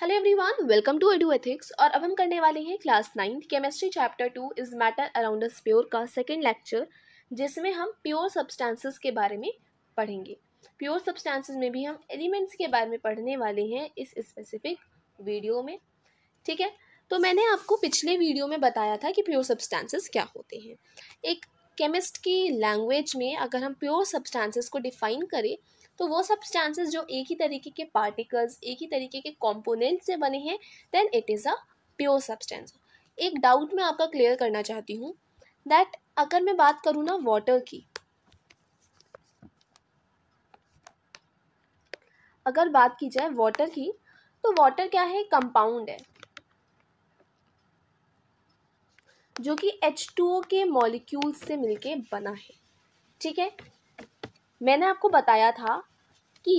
hello everyone welcome to Edu Ethics और अब हम करने वाले हैं class ninth chemistry chapter two is matter around us pure का सेकेंड लेक्चर जिसमें हम प्योर सब्सटेंसेस के बारे में पढ़ेंगे प्योर सब्सटेंसेस में भी हम एलिमेंट्स के बारे में पढ़ने वाले हैं इस स्पेसिफिक वीडियो में ठीक है तो मैंने आपको पिछले वीडियो में बताया था कि प्योर सब्सटेंसेस क्या होते हैं एक केमिस्ट की लैंग्वेज में अगर हम प्योर सब्सटेंसेस को डिफाइन करें तो वो सब्सटेंसेस जो एक ही तरीके के पार्टिकल्स एक ही तरीके के कॉम्पोनेंट से बने हैं then it is a pure substance एक डाउट मैं आपका क्लियर करना चाहती हूँ दैट अगर मैं बात करूँ ना वाटर की अगर बात की जाए वाटर की तो वाटर क्या है कंपाउंड है जो कि H2O के मॉलिक्यूल से मिलके बना है ठीक है मैंने आपको बताया था कि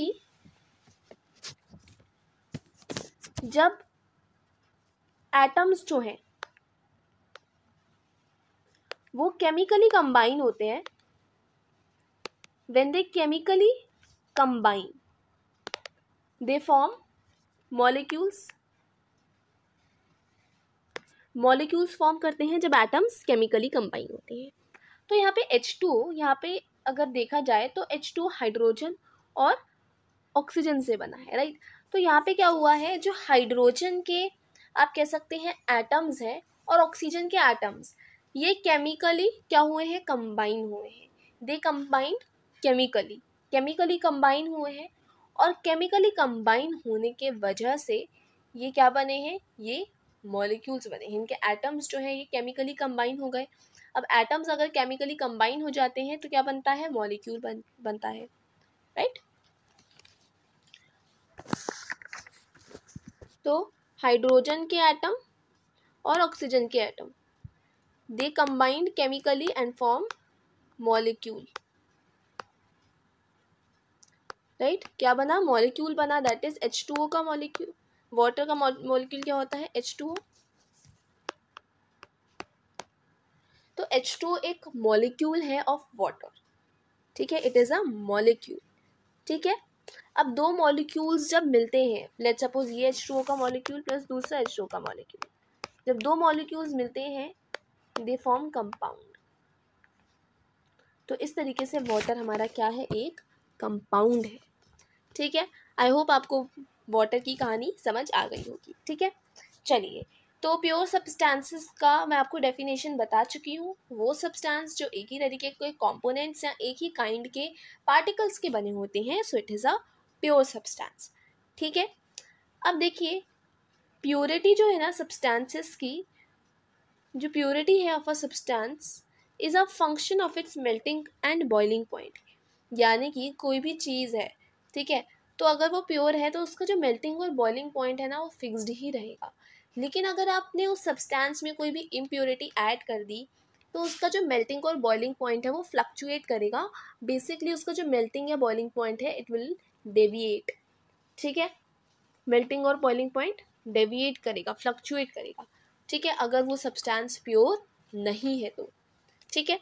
जब एटम्स जो हैं वो केमिकली कंबाइन होते हैं when they chemically combine they form molecules molecules form करते हैं जब एटम्स केमिकली कंबाइन होते हैं तो यहाँ पे टू यहाँ पे अगर देखा जाए तो एच टू हाइड्रोजन और ऑक्सीजन से बना है राइट तो यहाँ पे क्या हुआ है जो हाइड्रोजन के आप कह सकते हैं एटम्स हैं और ऑक्सीजन के एटम्स ये केमिकली क्या हुए हैं कंबाइन हुए हैं they combined chemically chemically combine हुए हैं और केमिकली कंबाइन होने के वजह से ये क्या बने हैं ये मॉलिक्यूल्स बने इनके एटम्स जो हैं ये केमिकली कंबाइन हो गए अब एटम्स अगर केमिकली कंबाइन हो जाते हैं तो क्या बनता है मॉलिक्यूल बन, बनता है राइट तो हाइड्रोजन के एटम और ऑक्सीजन के atom they combined chemically and form molecule right क्या बना मॉलिक्यूल बना that is H two O का मॉलिक्यूल वाटर का मोलिक्यूल क्या होता है एच टू तो एच टू एक मॉलिक्यूल है ऑफ वाटर ठीक है इट इज़ अ मॉलिक्यूल ठीक है अब दो मॉलिक्यूल्स जब मिलते हैं लेट सपोज ये एच टू का मॉलिक्यूल प्लस दूसरा एच टू का मॉलिक्यूल जब दो मॉलिक्यूल्स मिलते हैं दे फॉर्म कंपाउंड तो इस तरीके से वाटर हमारा क्या है एक कंपाउंड है ठीक है आई होप आपको वाटर की कहानी समझ आ गई होगी ठीक है चलिए तो प्योर सब्सटेंसेस का मैं आपको डेफिनेशन बता चुकी हूँ वो सब्सटेंस जो एक ही तरीके के कॉम्पोनेंट्स या एक ही काइंड के पार्टिकल्स के बने होते हैं so it is a pure substance ठीक है अब देखिए प्योरिटी जो है ना सब्सटेंसेस की जो प्योरिटी है of a substance is a function of its melting and boiling point यानी कि कोई भी चीज़ है ठीक है तो अगर वो प्योर है तो उसका जो मेल्टिंग और बॉइलिंग पॉइंट है ना वो फिक्स्ड ही रहेगा लेकिन अगर आपने उस सब्सटेंस में कोई भी इम्प्योरिटी ऐड कर दी तो उसका जो मेल्टिंग और बॉइलिंग पॉइंट है वो फ्लक्चुएट करेगा बेसिकली उसका जो मेल्टिंग या बॉइलिंग पॉइंट है इट विल डेविएट ठीक है मेल्टिंग और बॉइलिंग पॉइंट डेविएट करेगा फ्लक्चुएट करेगा ठीक है अगर वो सब्सटेंस प्योर नहीं है तो ठीक है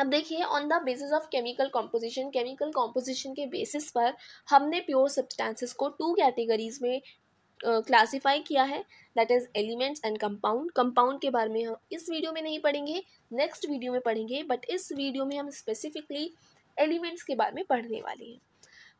अब देखिए on the basis of chemical composition chemical composition के बेसिस पर हमने प्योर सब्सटेंसेस को टू कैटेगरीज में क्लासिफाई किया है that is elements and compound compound के बारे में हम इस वीडियो में नहीं पढ़ेंगे नेक्स्ट वीडियो में पढ़ेंगे बट इस वीडियो में हम स्पेसिफिकली एलिमेंट्स के बारे में पढ़ने वाले हैं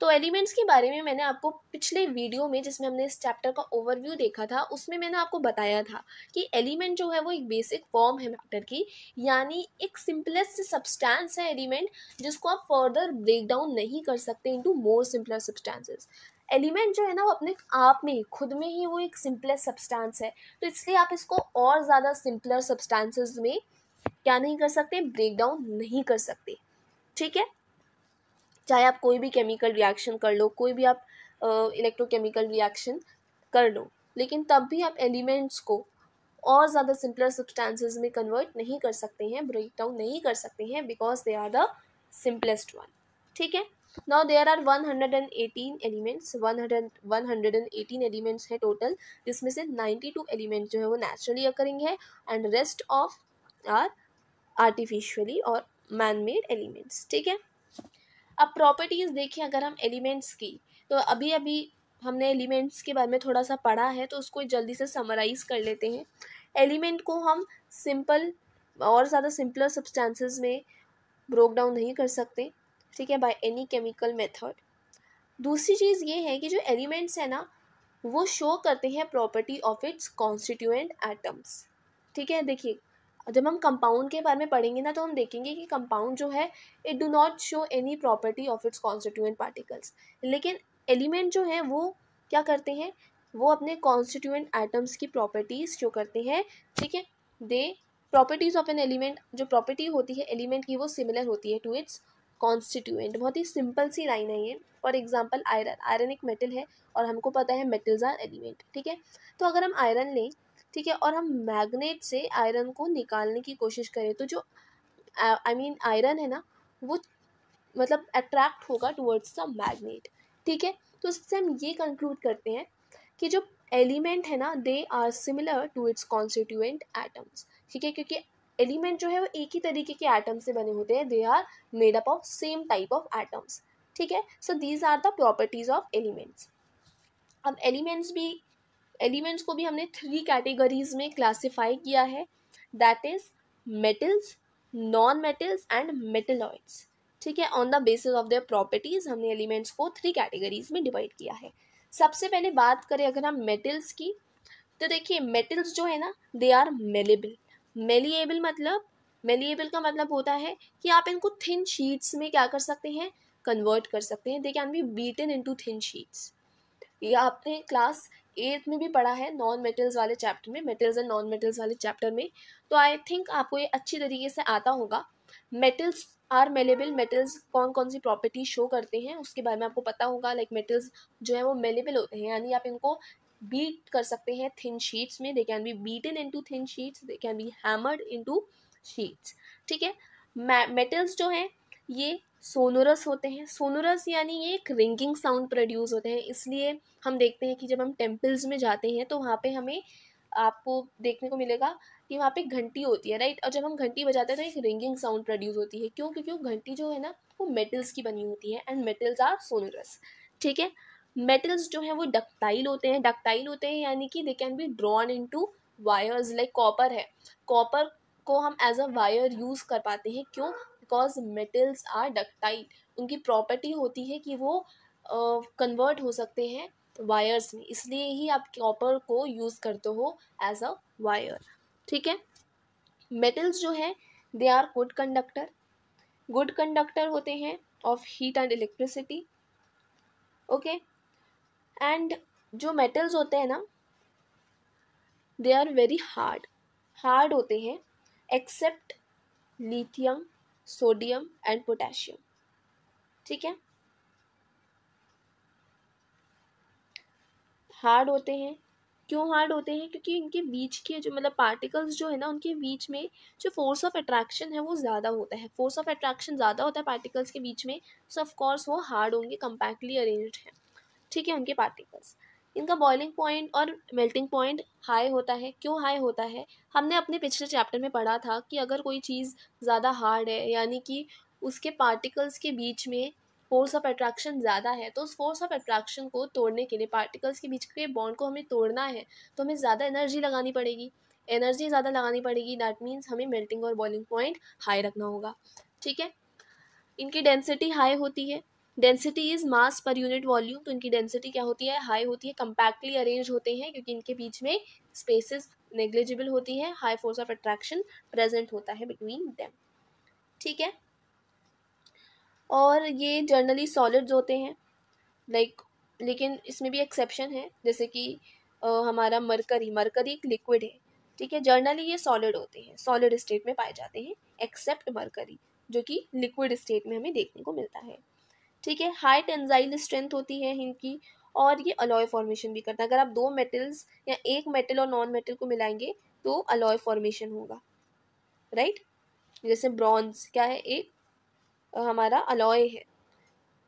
तो एलिमेंट्स के बारे में मैंने आपको पिछले वीडियो में जिसमें हमने इस चैप्टर का ओवरव्यू देखा था उसमें मैंने आपको बताया था कि एलिमेंट जो है वो एक बेसिक फॉर्म है मैटर की यानी एक सिंपलेस्ट सब्सटेंस है एलिमेंट जिसको आप फर्दर ब्रेक डाउन नहीं कर सकते into more simpler substances element जो है ना वो अपने आप में खुद में ही वो एक सिंपलेस्ट सब्सटेंस है तो इसलिए आप इसको और ज़्यादा सिंपलर सब्सटेंसेज में क्या नहीं कर सकते ब्रेक डाउन नहीं कर सकते ठीक है चाहे आप कोई भी केमिकल रिएक्शन कर लो कोई भी आप इलेक्ट्रोकेमिकल रिएक्शन कर लो लेकिन तब भी आप एलिमेंट्स को और ज़्यादा सिंपलर सब्सटेंसेस में कन्वर्ट नहीं कर सकते हैं ब्रेक डाउन नहीं कर सकते हैं because they are the simplest one ठीक है now there are one hundred and eighteen elements one hundred one hundred and eighteen elements हैं टोटल जिसमें से नाइन्टी टू एलिमेंट जो है वो नेचुरली अकरिंग है and rest of are artificially और मैन मेड एलिमेंट्स ठीक है अब प्रॉपर्टीज़ देखें अगर हम एलिमेंट्स की तो अभी अभी हमने एलिमेंट्स के बारे में थोड़ा सा पढ़ा है तो उसको जल्दी से समराइज़ कर लेते हैं एलिमेंट को हम सिंपल और ज़्यादा सिंपलर सब्सटेंसेस में ब्रोक डाउन नहीं कर सकते ठीक है बाय एनी केमिकल मेथड दूसरी चीज़ ये है कि जो एलिमेंट्स हैं ना वो शो करते हैं property of its constituent atoms ठीक है देखिए और जब हम कंपाउंड के बारे में पढ़ेंगे ना तो हम देखेंगे कि कंपाउंड जो है it do not show any property of its constituent particles लेकिन एलिमेंट जो हैं वो क्या करते हैं वो अपने कॉन्स्टिट्यूएंट आइटम्स की प्रॉपर्टीज़ शो करते हैं ठीक है they properties of an element जो प्रॉपर्टी होती है एलिमेंट की वो सिमिलर होती है टू इट्स कॉन्स्टिट्यूएंट बहुत ही सिंपल सी लाइन है ये फॉर एग्जाम्पल आयरन आयरन एक मेटल है और हमको पता है मेटल्स आर एलिमेंट ठीक है तो अगर हम आयरन लें ठीक है और हम मैग्नेट से आयरन को निकालने की कोशिश करें तो जो आई मीन आयरन है ना वो मतलब अट्रैक्ट होगा टुवर्ड्स द मैग्नेट ठीक है तो उससे हम ये कंक्लूड करते हैं कि जो एलिमेंट है ना they are similar to its constituent atoms ठीक है क्योंकि एलिमेंट जो है वो एक ही तरीके के एटम से बने होते हैं they are made up of same type of atoms ठीक है so these are the properties of elements अब एलिमेंट्स भी एलिमेंट्स को भी हमने थ्री कैटेगरीज में क्लासिफाई किया है that is metals non metals and metalloids ठीक है on the basis of their properties हमने एलिमेंट्स को थ्री कैटेगरीज में डिवाइड किया है सबसे पहले बात करें अगर हम मेटल्स की तो देखिए मेटल्स जो है ना दे आर मेलेबल मेलिएबल मतलब मेलिएबल का मतलब होता है कि आप इनको थिन शीट्स में क्या कर सकते हैं कन्वर्ट कर सकते हैं they can be beaten into thin sheets ये आपने क्लास एट्थ में भी पढ़ा है नॉन मेटल्स वाले चैप्टर में मेटल्स एंड नॉन मेटल्स वाले चैप्टर में तो आई थिंक आपको ये अच्छी तरीके से आता होगा मेटल्स आर मेलेबल मेटल्स कौन कौन सी प्रॉपर्टी शो करते हैं उसके बारे में आपको पता होगा लाइक like मेटल्स जो है वो मेलेबल होते हैं यानी आप इनको बीट कर सकते हैं थिन शीट्स में they can be beaten into thin sheets they can be hammered into sheets ठीक है मेटल्स जो हैं ये सोनोरस होते हैं सोनोरस यानी ये एक रिंगिंग साउंड प्रोड्यूस होते हैं इसलिए हम देखते हैं कि जब हम टेम्पल्स में जाते हैं तो वहाँ पे हमें आपको देखने को मिलेगा कि वहाँ पे घंटी होती है राइट और जब हम घंटी बजाते हैं तो एक रिंगिंग साउंड प्रोड्यूस होती है क्यों क्योंकि वो घंटी जो है ना वो मेटल्स की बनी होती है एंड मेटल्स आर सोनोरस ठीक है मेटल्स जो हैं वो डक्टाइल होते हैं डक्टाइल होते हैं यानी कि they can be drawn into wires like copper है कॉपर को हम एज अ वायर यूज़ कर पाते हैं क्यों बिकॉज मेटल्स आर डक्टाइल उनकी प्रॉपर्टी होती है कि वो कन्वर्ट uh, हो सकते हैं वायर्स में इसलिए ही आप कॉपर को यूज़ करते हो एज अ वायर ठीक है मेटल्स जो हैं they are good conductor good conductor होते हैं of heat and electricity okay and जो मेटल्स होते हैं ना they are very hard hard होते हैं except lithium sodium and potassium ठीक है हार्ड होते हैं क्यों हार्ड होते हैं क्योंकि इनके बीच के जो मतलब पार्टिकल्स जो है ना उनके बीच में जो फोर्स ऑफ अट्रैक्शन है वो ज़्यादा होता है फोर्स ऑफ अट्रैक्शन ज़्यादा होता है पार्टिकल्स के बीच में सो ऑफ कोर्स वो हार्ड होंगे कम्पैक्टली अरेंज्ड हैं ठीक है उनके पार्टिकल्स इनका बॉइलिंग पॉइंट और मेल्टिंग पॉइंट हाई होता है क्यों हाई होता है हमने अपने पिछले चैप्टर में पढ़ा था कि अगर कोई चीज़ ज़्यादा हार्ड है यानी कि उसके पार्टिकल्स के बीच में फोर्स ऑफ अट्रैक्शन ज़्यादा है तो उस फोर्स ऑफ अट्रैक्शन को तोड़ने के लिए पार्टिकल्स के बीच के बॉन्ड को हमें तोड़ना है तो हमें ज़्यादा एनर्जी लगानी पड़ेगी एनर्जी ज़्यादा लगानी पड़ेगी दैट मीन्स हमें मेल्टिंग और बॉइलिंग पॉइंट हाई रखना होगा ठीक है इनकी डेंसिटी हाई होती है density is mass per unit volume तो इनकी डेंसिटी क्या होती है हाई होती है कम्पैक्टली अरेंज होते हैं क्योंकि इनके बीच में स्पेसेस नेग्लिजिबल होती है high force of attraction present होता है बिटवीन देम ठीक है और ये जर्नली सॉलिड्स होते हैं लाइक like, लेकिन इसमें भी एक्सेप्शन है जैसे कि आ, हमारा मरकरी मरकरी एक लिक्विड है ठीक है जर्नली ये सॉलिड होते हैं सॉलिड स्टेट में पाए जाते हैं एक्सेप्ट मरकरी जो कि लिक्विड स्टेट में हमें देखने को मिलता है ठीक है हाई टेंजाइल स्ट्रेंथ होती है इनकी और ये अलॉय फॉर्मेशन भी करता है अगर आप दो मेटल्स या एक मेटल और नॉन मेटल को मिलाएंगे तो अलॉय फॉर्मेशन होगा राइट जैसे ब्रॉन्ज क्या है एक हमारा अलॉय है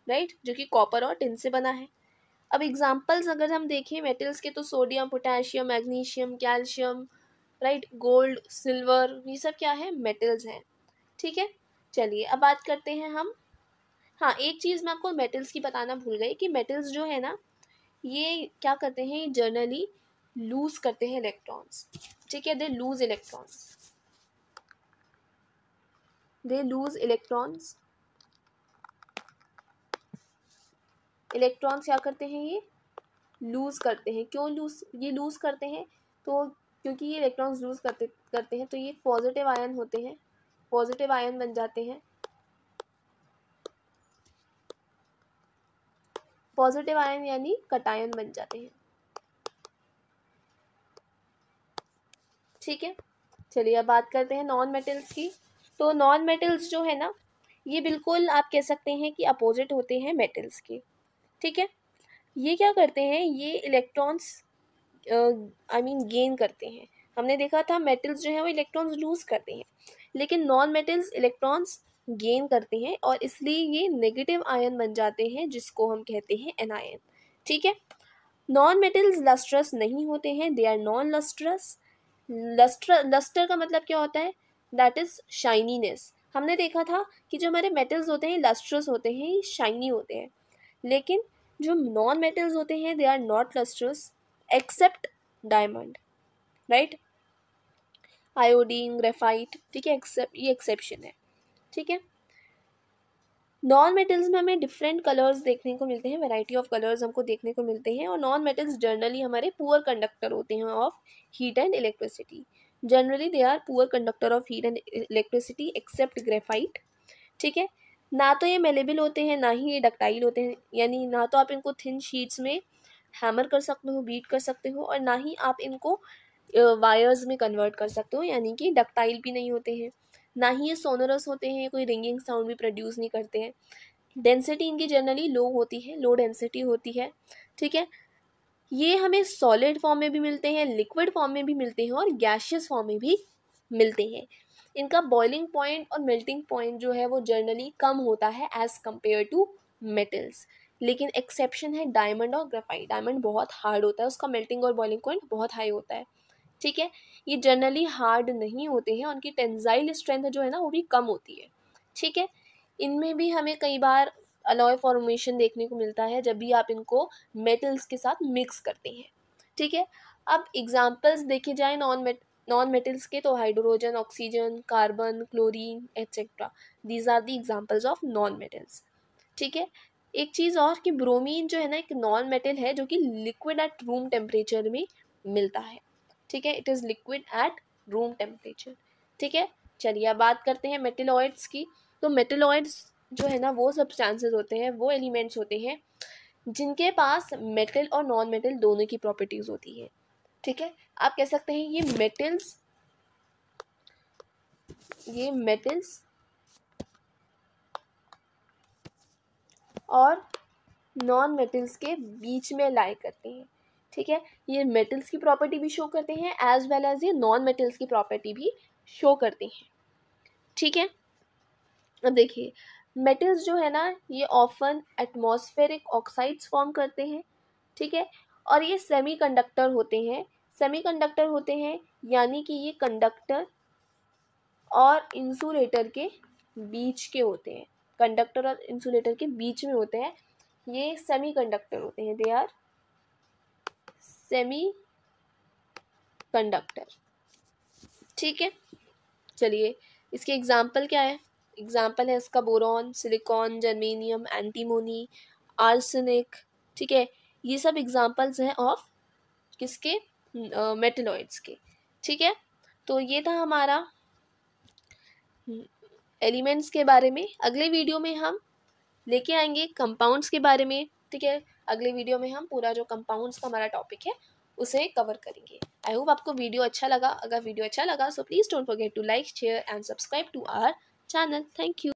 राइट जो कि कॉपर और टिन से बना है अब एग्जाम्पल्स अगर हम देखें मेटल्स के तो sodium potassium magnesium calcium right gold silver ये सब क्या है मेटल्स हैं ठीक है चलिए अब बात करते हैं हम हाँ एक चीज़ मैं आपको मेटल्स की बताना भूल गई कि मेटल्स जो है ना ये क्या करते हैं जर्नली लूज़ करते हैं इलेक्ट्रॉन्स ठीक है they lose electrons they lose electrons electrons क्या करते हैं ये लूज़ करते हैं क्यों लूज ये लूज़ करते हैं तो क्योंकि ये इलेक्ट्रॉन्स लूज़ करते करते हैं तो ये पॉजिटिव आयन होते हैं पॉजिटिव आयन बन जाते हैं पॉजिटिव आयन यानी कटायन बन जाते हैं ठीक है चलिए अब बात करते हैं नॉन मेटल्स की तो नॉन मेटल्स जो है ना ये बिल्कुल आप कह सकते हैं कि अपोजिट होते हैं मेटल्स के ठीक है ये क्या करते हैं ये इलेक्ट्रॉन्स आई मीन गेन करते हैं हमने देखा था मेटल्स जो है वो इलेक्ट्रॉन्स लूज़ करते हैं लेकिन नॉन मेटल्स इलेक्ट्रॉन्स गेन करते हैं और इसलिए ये नेगेटिव आयन बन जाते हैं जिसको हम कहते हैं एनायन ठीक है नॉन मेटल्स लस्ट्रस नहीं होते हैं they are non lustrous lustre lustre का मतलब क्या होता है दैट इज़ शाइनीनेस हमने देखा था कि जो हमारे मेटल्स होते हैं लस्ट्रस होते हैं ये शाइनी होते हैं लेकिन जो नॉन मेटल्स होते हैं they are not lustrous except diamond right iodine graphite ठीक है एक्सेप्ट ये एक्सेप्शन है ठीक है नॉन मेटल्स में हमें डिफरेंट कलर्स देखने को मिलते हैं वैरायटी ऑफ कलर्स हमको देखने को मिलते हैं और नॉन मेटल्स जनरली हमारे पुअर कंडक्टर होते हैं of heat and electricity generally they are poor conductor of heat and electricity except graphite ठीक है ना तो ये मेलेबल होते हैं ना ही ये डक्टाइल होते हैं यानी ना तो आप इनको थिन शीट्स में हैमर कर सकते हो बीट कर सकते हो और ना ही आप इनको वायर्स में कन्वर्ट कर सकते हो यानी कि डक्टाइल भी नहीं होते हैं ना ही ये सोनरस होते हैं कोई रिंगिंग साउंड भी प्रोड्यूस नहीं करते हैं डेंसिटी इनकी जनरली लो होती है लो डेंसिटी होती है ठीक है ये हमें सॉलिड फॉर्म में भी मिलते हैं लिक्विड फॉर्म में भी मिलते हैं और गैशियस फॉर्म में भी मिलते हैं इनका बॉइलिंग पॉइंट और मेल्टिंग पॉइंट जो है वो जनरली कम होता है एज़ कम्पेयर टू मेटल्स लेकिन एक्सेप्शन है डायमंड और ग्रेफाइट डायमंड बहुत हार्ड होता है उसका मेल्टिंग और बॉइलिंग पॉइंट बहुत हाई होता है ठीक है ये जनरली हार्ड नहीं होते हैं उनकी टेंजाइल स्ट्रेंथ जो है ना वो भी कम होती है ठीक है इनमें भी हमें कई बार अलॉय फॉर्मेशन देखने को मिलता है जब भी आप इनको मेटल्स के साथ मिक्स करते हैं ठीक है अब एग्जाम्पल्स देखे जाए नॉन मेट नॉन मेटल्स के तो hydrogen oxygen carbon chlorine etcetera these are the examples of non metals ठीक है एक चीज़ और कि ब्रोमीन जो है ना एक नॉन मेटल है जो कि लिक्विड एट रूम टेम्परेचर में मिलता है ठीक है it is liquid at room temperature ठीक है चलिए अब बात करते हैं मेटेलॉइड्स की तो मेटेलॉइड्स जो है ना वो सब्सटेंसेस होते हैं वो एलिमेंट्स होते हैं जिनके पास मेटल और नॉन मेटल दोनों की प्रॉपर्टीज़ होती है ठीक है आप कह सकते हैं ये मेटल्स ये मेटल्स और नॉन मेटल्स के बीच में लाई करते हैं ठीक है ये मेटल्स की प्रॉपर्टी भी शो करते हैं एज वेल एज ये नॉन मेटल्स की प्रॉपर्टी भी शो करते हैं ठीक है अब देखिए मेटल्स जो है ना ये ऑफन एटमॉस्फेरिक ऑक्साइड्स फॉर्म करते हैं ठीक है और ये सेमीकंडक्टर होते हैं सेमीकंडक्टर होते हैं यानी कि ये कंडक्टर और इंसुलेटर के बीच के होते हैं कंडक्टर और इंसुलेटर के बीच में होते हैं ये सेमीकंडक्टर होते हैं दे आर सेमी कंडक्टर ठीक है चलिए इसके एग्जाम्पल क्या है एग्जाम्पल है इसका boron silicon germanium antimony arsenic ठीक है ये सब एग्जाम्पल्स हैं ऑफ किसके मेटेलॉइड्स के ठीक है तो ये था हमारा एलिमेंट्स हम्म, के बारे में अगले वीडियो में हम लेके आएंगे कंपाउंड्स के बारे में ठीक है अगले वीडियो में हम पूरा जो कंपाउंड्स का हमारा टॉपिक है उसे कवर करेंगे आई होप आपको वीडियो अच्छा लगा अगर वीडियो अच्छा लगा so please don't forget to like share and subscribe to our channel thank you